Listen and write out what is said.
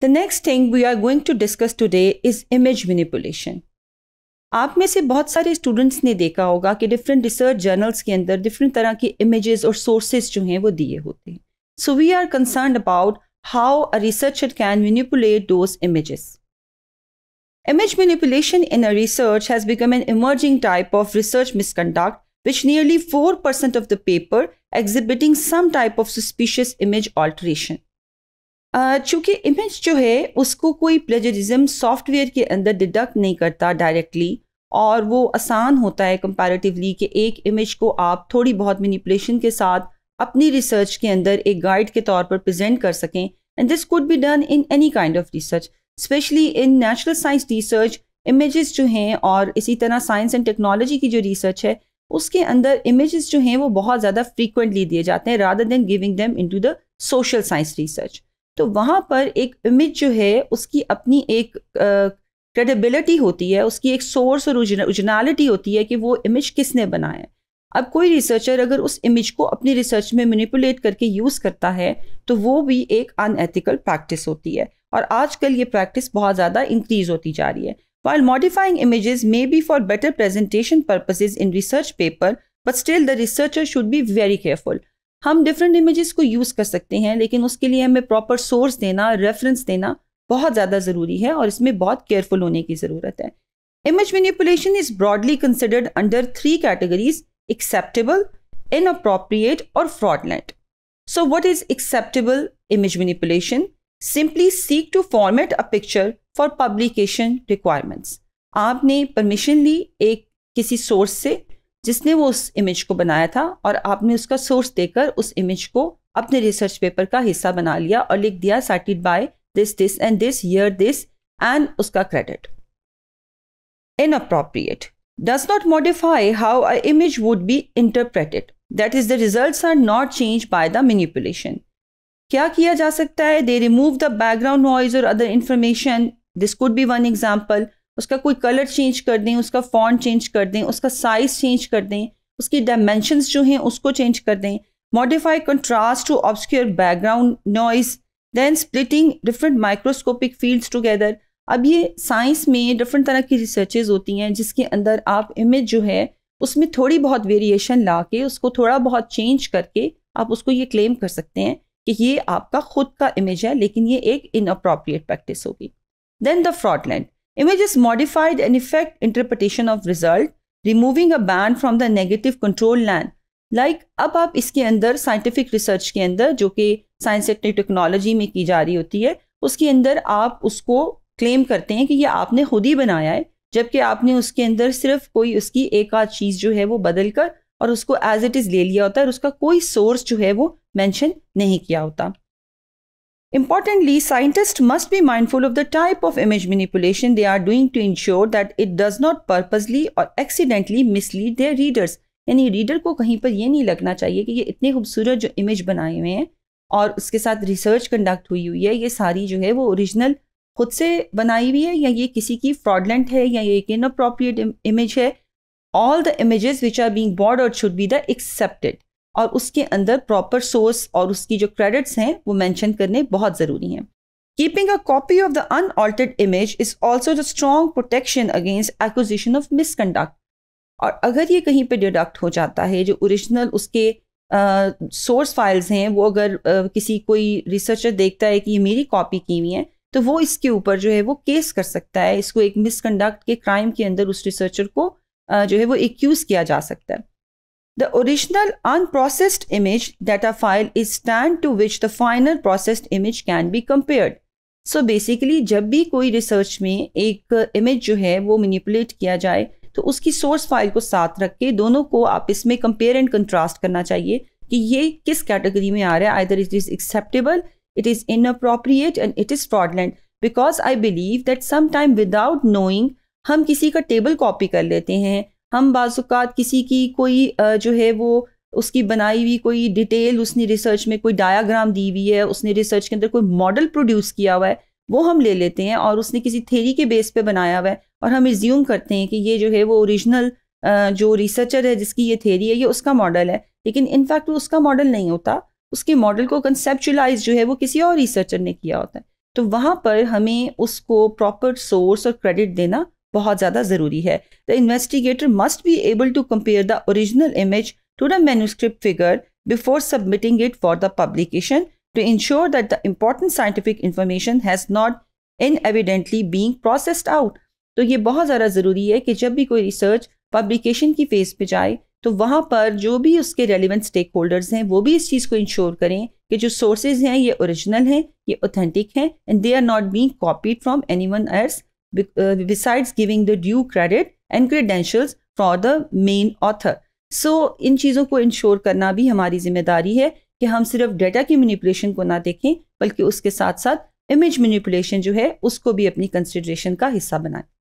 The next thing we are going to discuss today is image manipulation. आप में से बहुत सारे स्टूडेंट्स ने देखा होगा कि डिफरेंट रिसर्च जर्नल्स के अंदर डिफरेंट तरह के इमेजेस और सोर्सेज जो हैं वो दिए होते हैं so we are concern about how a researcher can manipulate those Image manipulation in a research has become an emerging type of research misconduct, which nearly 4% of the paper exhibiting some type of suspicious image alteration. चूंकि image जो है उसको कोई plagiarism software के अंदर deduct नहीं करता directly और वो आसान होता है कंपैरेटिवली कि एक इमेज को आप थोड़ी बहुत मैनिपुलेशन के साथ अपनी रिसर्च के अंदर एक गाइड के तौर पर प्रेजेंट कर सकें and this could be done in any kind of research specially in natural science research images जो हैं और इसी तरह साइंस एंड टेक्नोलॉजी की जो रिसर्च है उसके अंदर इमेजेस जो हैं वो बहुत ज़्यादा फ्रीक्वेंटली दिए जाते हैं rather than giving them into the social science research तो वहाँ पर एक इमेज जो है उसकी अपनी एक क्रेडिबिलिटी होती है उसकी एक सोर्स और ओरिजिनलिटी होती है कि वो इमेज किसने बनाया है अब कोई रिसर्चर अगर उस इमेज को अपनी रिसर्च में मैनिपुलेट करके यूज़ करता है तो वो भी एक अनएथिकल प्रैक्टिस होती है और आजकल ये प्रैक्टिस बहुत ज़्यादा इंक्रीज होती जा रही है while modifying image may be for better presentation purposes in research paper but still the researcher should be very careful हम डिफरेंट इमेज़ को यूज़ कर सकते हैं लेकिन उसके लिए हमें प्रॉपर सोर्स देना रेफरेंस देना बहुत ज़्यादा ज़रूरी है और इसमें बहुत केयरफुल होने की ज़रूरत है image manipulation is broadly considered under three categories acceptable inappropriate और fraudulent so what is acceptable image manipulation simply seek to format a picture for publication requirements आपने परमिशन ली एक किसी सोर्स से जिसने वो उस इमेज को बनाया था और आपने उसका सोर्स देकर उस इमेज को अपने रिसर्च पेपर का हिस्सा बना लिया और लिख दिया cited by this this and this year this and उसका credit inappropriate does not modify how a image would be interpreted that is the result are not change by the manipulation क्या किया जा सकता है they remove the background noise और other information this could be one example उसका कोई colour change कर दें उसका फॉन्ट चेंज कर दें उसका साइज़ चेंज कर दें उसकी डायमेंशंस जो हैं उसको चेंज कर दें modify contrast to obscure background noise then splitting different microscopic fields together अब ये साइंस में डिफरेंट तरह की रिसर्चेज होती हैं जिसके अंदर आप इमेज जो है उसमें थोड़ी बहुत वेरिएशन ला के उसको थोड़ा बहुत चेंज करके आप उसको ये क्लेम कर सकते हैं कि ये आपका खुद का इमेज है लेकिन ये एक इनअप्रोप्रिएट प्रैक्टिस होगी then the fraudulent Images modified an effect interpretation of result, removing a band from the negative control land. Like like, अब आप इसके अंदर साइंटिफिक रिसर्च के अंदर जो कि साइंस एंड टेक्नोलॉजी में की जा रही होती है उसके अंदर आप उसको क्लेम करते हैं कि ये आपने खुद ही बनाया है जबकि आपने उसके अंदर सिर्फ कोई उसकी एक आध चीज़ जो है वो बदल कर और उसको एज इट इज़ ले लिया होता है और उसका कोई सोर्स जो है वो मैंशन नहीं किया होता Importantly, scientists must be mindful of the type of image manipulation they are doing to ensure that it does not purposely or accidentally mislead their readers. यानी रीडर को कहीं पर यह नहीं लगना चाहिए कि ये इतने खूबसूरत जो इमेज बनाए हुए हैं और उसके साथ रिसर्च कंडक्ट हुई हुई है ये सारी जो है वो ओरिजिनल खुद से बनाई हुई है या ये किसी की फ्रॉडलेंट है या ये एक इनअप्रोप्रिएट इमेज है all the images which are being board और शुड बी द एक्सेप्टेड और उसके अंदर प्रॉपर सोर्स और उसकी जो क्रेडिट्स हैं वो मेंशन करने बहुत ज़रूरी हैं keeping a copy of the unaltered image is also the strong protection against acquisition of misconduct और अगर ये कहीं पे डिडक्ट हो जाता है जो ओरिजिनल उसके सोर्स uh, फाइल्स हैं वो अगर uh, किसी कोई रिसर्चर देखता है कि ये मेरी कॉपी की हुई है तो वो इसके ऊपर जो है वो केस कर सकता है इसको एक मिसकंडक्ट के क्राइम के अंदर उस रिसर्चर को uh, जो है वो एक्यूज़ किया जा सकता है The original unprocessed image data file is stand to which the final processed image can be compared. So so basically जब भी कोई रिसर्च में एक इमेज जो है वो मैनिपुलेट किया जाए तो उसकी सोर्स फाइल को साथ रख के दोनों को आप इसमें कंपेयर एंड कंट्रास्ट करना चाहिए कि ये किस कैटेगरी में आ रहा है either it is acceptable it is inappropriate and it is fraudulent because I believe that sometime without knowing हम किसी का टेबल कॉपी कर लेते हैं हम बाज़ात किसी की कोई जो है वो उसकी बनाई हुई कोई डिटेल उसने रिसर्च में कोई डायाग्राम दी हुई है उसने रिसर्च के अंदर कोई मॉडल प्रोड्यूस किया हुआ है वो हम ले लेते हैं और उसने किसी थेरी के बेस पे बनाया हुआ है और हम रिज्यूम करते हैं कि ये जो है वो ओरिजिनल जो रिसर्चर है जिसकी ये थेरी है ये उसका मॉडल है लेकिन इनफैक्ट वो उसका मॉडल नहीं होता उसके मॉडल को कंसेप्चुलाइज जो है वो किसी और रिसर्चर ने किया होता है तो वहाँ पर हमें उसको प्रॉपर सोर्स और क्रेडिट देना बहुत ज़्यादा ज़रूरी है the investigator must be able to compare the original image to the manuscript figure before submitting it for the publication to ensure that the important scientific information has not in evidently being processed out तो ये बहुत ज़्यादा ज़रूरी है कि जब भी कोई रिसर्च पब्लिकेशन की फेज़ पे जाए तो वहाँ पर जो भी उसके रेलिवेंट स्टेक होल्डर्स हैं वो भी इस चीज़ को इंश्योर करें कि जो सोर्सेज हैं ये ओरिजिनल हैं ये ऑथेंटिक हैं and they are not being copied from anyone ours Uh, besides giving the due credit and credentials for the main author. So so, इन चीज़ों को इंश्योर करना भी हमारी जिम्मेदारी है कि हम सिर्फ डेटा की मैनिपुलेशन को ना देखें बल्कि उसके साथ साथ इमेज मैनिपुलेशन जो है उसको भी अपनी कंसिड्रेशन का हिस्सा बनाएं